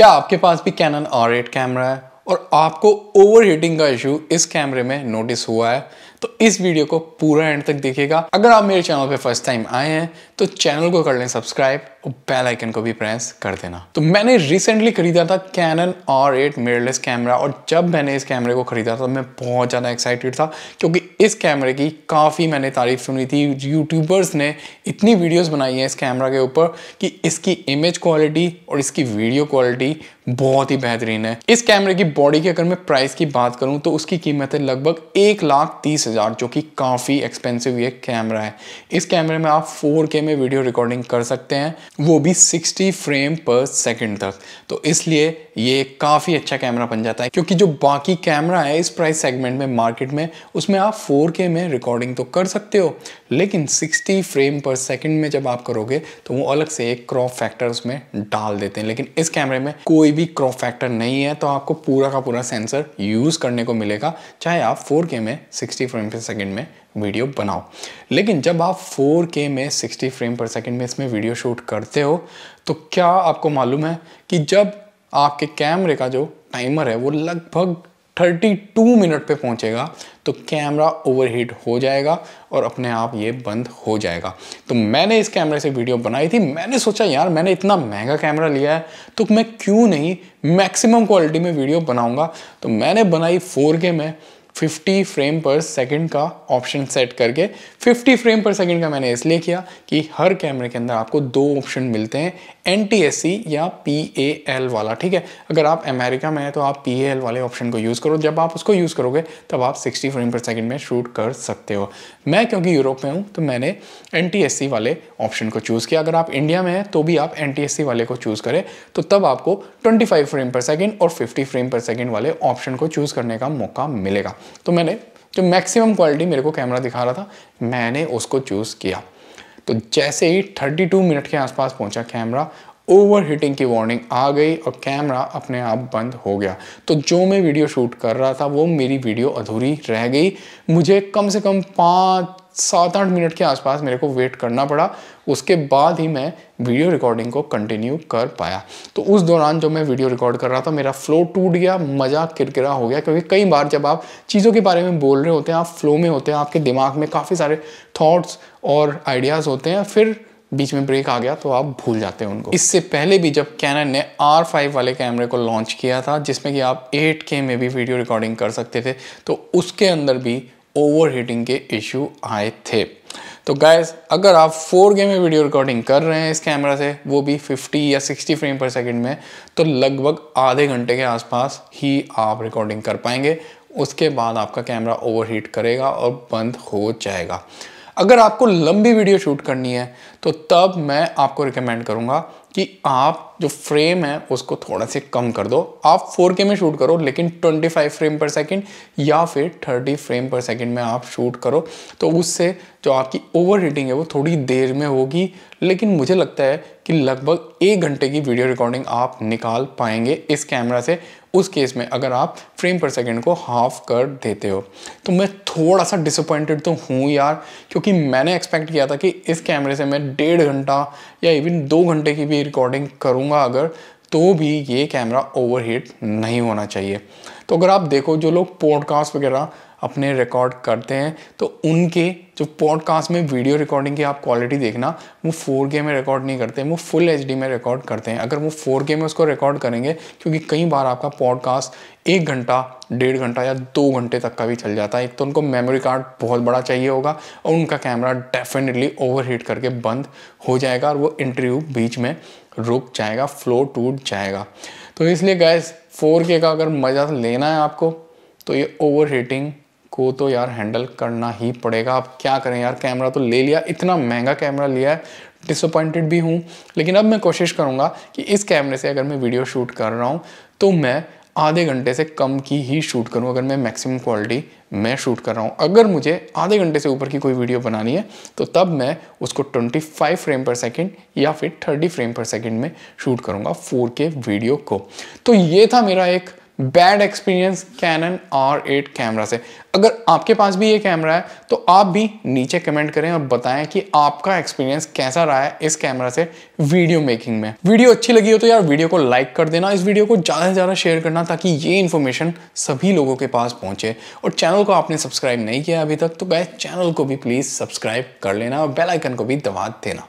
क्या आपके पास भी कैनन R8 कैमरा है और आपको ओवरहीटिंग का इशू इस कैमरे में नोटिस हुआ है तो इस वीडियो को पूरा एंड तक देखिएगा अगर आप मेरे चैनल पे फर्स्ट टाइम आए हैं तो चैनल को कर लें सब्सक्राइब और बेल आइकन को भी प्रेस कर देना तो मैंने रिसेंटली खरीदा था Canon R eight mirrorless camera और जब मैंने इस कैमरे को खरीदा था मैं बहुत ज़्यादा एक्साइटेड था क्योंकि इस कैमरे की काफ़ी मैंने तारीफ सुनी थी यूट्यूबर्स ने इतनी वीडियोस बनाई हैं इस कैमरा के ऊपर कि इसकी इमेज क्वालिटी और इसकी वीडियो क्वालिटी बहुत ही बेहतरीन है इस कैमरे की बॉडी की अगर मैं प्राइस की बात करूं तो उसकी कीमत है लगभग एक लाख तीस हज़ार जो कि काफ़ी एक्सपेंसिव ये कैमरा है इस कैमरे में आप 4K में वीडियो रिकॉर्डिंग कर सकते हैं वो भी 60 फ्रेम पर सेकंड तक तो इसलिए ये काफ़ी अच्छा कैमरा बन जाता है क्योंकि जो बाकी कैमरा है इस प्राइस सेगमेंट में मार्केट में उसमें आप 4K में रिकॉर्डिंग तो कर सकते हो लेकिन 60 फ्रेम पर सेकंड में जब आप करोगे तो वो अलग से एक क्रॉप फैक्टर उसमें डाल देते हैं लेकिन इस कैमरे में कोई भी क्रॉप फैक्टर नहीं है तो आपको पूरा का पूरा सेंसर यूज़ करने को मिलेगा चाहे आप फोर में सिक्सटी फ्रेम पर सेकेंड में वीडियो बनाओ लेकिन जब आप 4K में 60 फ्रेम पर सेकंड में इसमें वीडियो शूट करते हो तो क्या आपको मालूम है कि जब आपके कैमरे का जो टाइमर है वो लगभग 32 मिनट पे पहुंचेगा तो कैमरा ओवरहीट हो जाएगा और अपने आप ये बंद हो जाएगा तो मैंने इस कैमरे से वीडियो बनाई थी मैंने सोचा यार मैंने इतना महंगा कैमरा लिया है तो मैं क्यों नहीं मैक्सिमम क्वालिटी में वीडियो बनाऊंगा तो मैंने बनाई 4K में 50 फ्रेम पर सेकंड का ऑप्शन सेट करके 50 फ्रेम पर सेकंड का मैंने इसलिए किया कि हर कैमरे के अंदर आपको दो ऑप्शन मिलते हैं एन या पी वाला ठीक है अगर आप अमेरिका में हैं तो आप पी वाले ऑप्शन को यूज़ करो जब आप उसको यूज़ करोगे तब आप 60 फ्रेम पर सेकंड में शूट कर सकते हो मैं क्योंकि यूरोप में हूँ तो मैंने एन वाले ऑप्शन को चूज़ किया अगर आप इंडिया में हैं तो भी आप एन वाले को चूज़ करें तो तब आपको ट्वेंटी फ्रेम पर सेकेंड और फिफ्टी फ्रेम पर सेकेंड वाले ऑप्शन को चूज़ करने का मौका मिलेगा तो मैंने जो मैक्सिमम क्वालिटी मेरे को कैमरा दिखा रहा था मैंने उसको चूज़ किया तो जैसे ही 32 मिनट के आसपास पहुंचा कैमरा ओवर हीटिंग की वार्निंग आ गई और कैमरा अपने आप बंद हो गया तो जो मैं वीडियो शूट कर रहा था वो मेरी वीडियो अधूरी रह गई मुझे कम से कम पाँच सात आठ मिनट के आसपास मेरे को वेट करना पड़ा उसके बाद ही मैं वीडियो रिकॉर्डिंग को कंटिन्यू कर पाया तो उस दौरान जो मैं वीडियो रिकॉर्ड कर रहा था मेरा फ्लो टूट गया मज़ा किरकिरा हो गया क्योंकि कई बार जब आप चीज़ों के बारे में बोल रहे होते हैं आप फ्लो में होते हैं आपके दिमाग में काफ़ी सारे थाट्स और आइडियाज़ होते हैं फिर बीच में ब्रेक आ गया तो आप भूल जाते हैं उनको इससे पहले भी जब कैनन ने R5 वाले कैमरे को लॉन्च किया था जिसमें कि आप 8K में भी वीडियो रिकॉर्डिंग कर सकते थे तो उसके अंदर भी हीटिंग के इशू आए थे तो गैस अगर आप 4K में वीडियो रिकॉर्डिंग कर रहे हैं इस कैमरा से वो भी 50 या 60 फ्रेम पर सेकंड में तो लगभग आधे घंटे के आसपास ही आप रिकॉर्डिंग कर पाएंगे उसके बाद आपका कैमरा ओवरहीट करेगा और बंद हो जाएगा अगर आपको लंबी वीडियो शूट करनी है तो तब मैं आपको रिकमेंड करूँगा कि आप जो फ्रेम है उसको थोड़ा से कम कर दो आप 4K में शूट करो लेकिन 25 फ्रेम पर सेकंड या फिर 30 फ्रेम पर सेकंड में आप शूट करो तो उससे जो आपकी ओवर हीटिंग है वो थोड़ी देर में होगी लेकिन मुझे लगता है कि लगभग एक घंटे की वीडियो रिकॉर्डिंग आप निकाल पाएंगे इस कैमरा से उस केस में अगर आप फ्रेम पर सेकेंड को हाफ कर देते हो तो मैं थोड़ा सा डिसअपॉइंटेड तो हूँ यार क्योंकि मैंने एक्सपेक्ट किया था कि इस कैमरे से मैं डेढ़ घंटा या इवन दो घंटे की भी रिकॉर्डिंग करूँगा अगर तो भी ये कैमरा ओवरहीट नहीं होना चाहिए तो अगर आप देखो जो लोग पॉडकास्ट वगैरह अपने रिकॉर्ड करते हैं तो उनके जो पॉडकास्ट में वीडियो रिकॉर्डिंग की आप क्वालिटी देखना वो फोर के में रिकॉर्ड नहीं करते वो फुल एच में रिकॉर्ड करते हैं अगर वो फोर के में उसको रिकॉर्ड करेंगे क्योंकि कई बार आपका पॉडकास्ट एक घंटा डेढ़ घंटा या दो घंटे तक का भी चल जाता है एक तो उनको मेमोरी कार्ड बहुत बड़ा चाहिए होगा और उनका कैमरा डेफिनेटली ओवर करके बंद हो जाएगा और वो इंटरव्यू बीच में रुक जाएगा फ्लो टूट जाएगा तो इसलिए गैस फोर के का अगर मज़ा लेना है आपको तो ये ओवर हीटिंग को तो यार हैंडल करना ही पड़ेगा आप क्या करें यार कैमरा तो ले लिया इतना महंगा कैमरा लिया है डिसअपॉइंटेड भी हूँ लेकिन अब मैं कोशिश करूँगा कि इस कैमरे से अगर मैं वीडियो शूट कर रहा हूँ तो मैं आधे घंटे से कम की ही शूट करूँ अगर मैं मैक्सिमम क्वालिटी मैं शूट कर रहा हूँ अगर मुझे आधे घंटे से ऊपर की कोई वीडियो बनानी है तो तब मैं उसको 25 फ्रेम पर सेकंड या फिर 30 फ्रेम पर सेकंड में शूट करूँगा 4K वीडियो को तो ये था मेरा एक bad experience Canon R eight camera से अगर आपके पास भी ये कैमरा है तो आप भी नीचे कमेंट करें और बताएं कि आपका एक्सपीरियंस कैसा रहा है इस कैमरा से वीडियो मेकिंग में वीडियो अच्छी लगी हो तो यार वीडियो को लाइक कर देना इस वीडियो को ज़्यादा से ज़्यादा शेयर करना ताकि ये इन्फॉर्मेशन सभी लोगों के पास पहुंचे और चैनल को आपने सब्सक्राइब नहीं किया अभी तक तो वह चैनल को भी प्लीज़ सब्सक्राइब कर लेना और बेलाइकन को भी दबा देना